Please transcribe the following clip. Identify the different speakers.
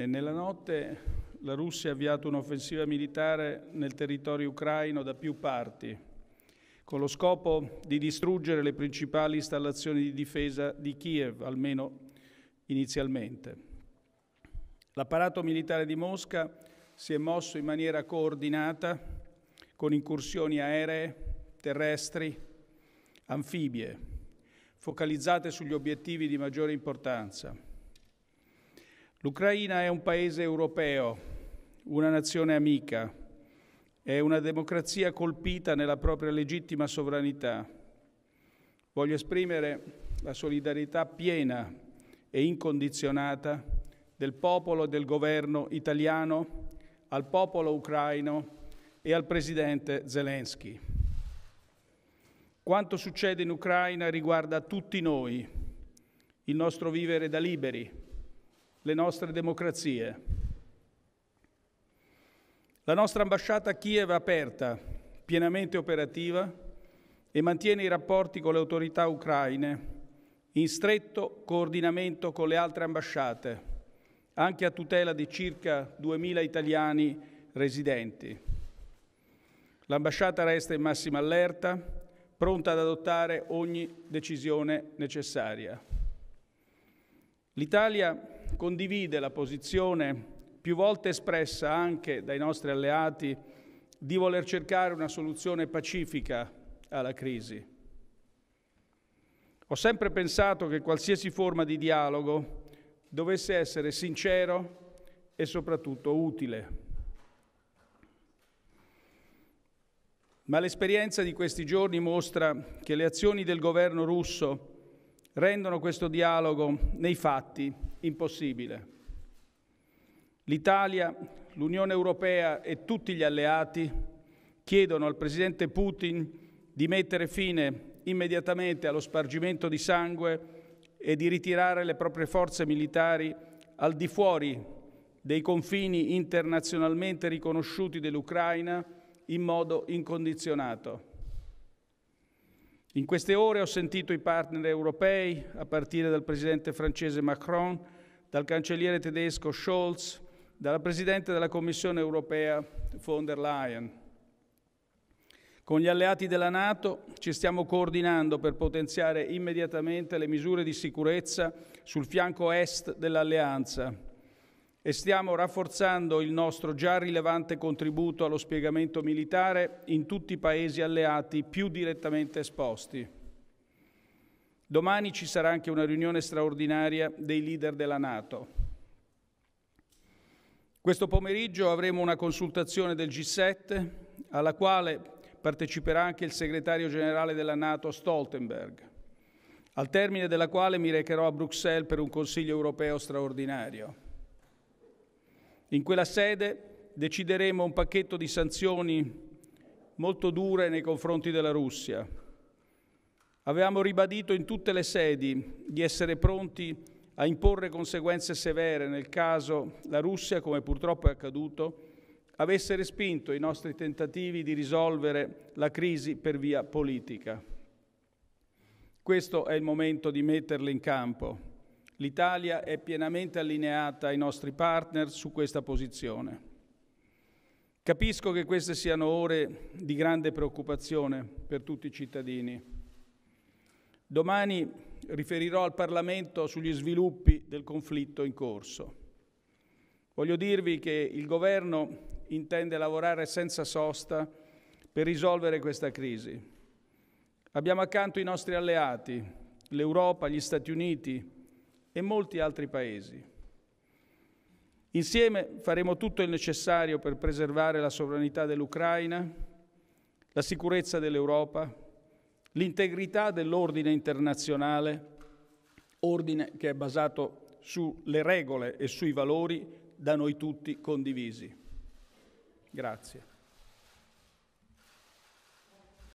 Speaker 1: nella notte la Russia ha avviato un'offensiva militare nel territorio ucraino da più parti, con lo scopo di distruggere le principali installazioni di difesa di Kiev, almeno inizialmente. L'apparato militare di Mosca si è mosso in maniera coordinata con incursioni aeree, terrestri, anfibie, focalizzate sugli obiettivi di maggiore importanza L'Ucraina è un paese europeo, una nazione amica, è una democrazia colpita nella propria legittima sovranità. Voglio esprimere la solidarietà piena e incondizionata del popolo e del governo italiano al popolo ucraino e al presidente Zelensky. Quanto succede in Ucraina riguarda tutti noi, il nostro vivere da liberi, le nostre democrazie. La nostra ambasciata a Kiev è aperta, pienamente operativa e mantiene i rapporti con le autorità ucraine in stretto coordinamento con le altre ambasciate, anche a tutela di circa 2.000 italiani residenti. L'ambasciata resta in massima allerta, pronta ad adottare ogni decisione necessaria. L'Italia condivide la posizione più volte espressa anche dai nostri alleati di voler cercare una soluzione pacifica alla crisi. Ho sempre pensato che qualsiasi forma di dialogo dovesse essere sincero e soprattutto utile. Ma l'esperienza di questi giorni mostra che le azioni del governo russo rendono questo dialogo nei fatti impossibile. L'Italia, l'Unione Europea e tutti gli alleati chiedono al Presidente Putin di mettere fine immediatamente allo spargimento di sangue e di ritirare le proprie forze militari al di fuori dei confini internazionalmente riconosciuti dell'Ucraina in modo incondizionato. In queste ore ho sentito i partner europei, a partire dal presidente francese Macron, dal cancelliere tedesco Scholz, dalla presidente della Commissione europea von der Leyen. Con gli alleati della Nato ci stiamo coordinando per potenziare immediatamente le misure di sicurezza sul fianco est dell'alleanza e stiamo rafforzando il nostro già rilevante contributo allo spiegamento militare in tutti i paesi alleati più direttamente esposti. Domani ci sarà anche una riunione straordinaria dei leader della Nato. Questo pomeriggio avremo una consultazione del G7 alla quale parteciperà anche il segretario generale della Nato Stoltenberg, al termine della quale mi recherò a Bruxelles per un Consiglio europeo straordinario. In quella sede decideremo un pacchetto di sanzioni molto dure nei confronti della Russia. Avevamo ribadito in tutte le sedi di essere pronti a imporre conseguenze severe nel caso la Russia, come purtroppo è accaduto, avesse respinto i nostri tentativi di risolvere la crisi per via politica. Questo è il momento di metterle in campo. L'Italia è pienamente allineata ai nostri partner su questa posizione. Capisco che queste siano ore di grande preoccupazione per tutti i cittadini. Domani riferirò al Parlamento sugli sviluppi del conflitto in corso. Voglio dirvi che il Governo intende lavorare senza sosta per risolvere questa crisi. Abbiamo accanto i nostri alleati, l'Europa, gli Stati Uniti, e molti altri paesi. Insieme faremo tutto il necessario per preservare la sovranità dell'Ucraina, la sicurezza dell'Europa, l'integrità dell'ordine internazionale, ordine che è basato sulle regole e sui valori da noi tutti condivisi. Grazie.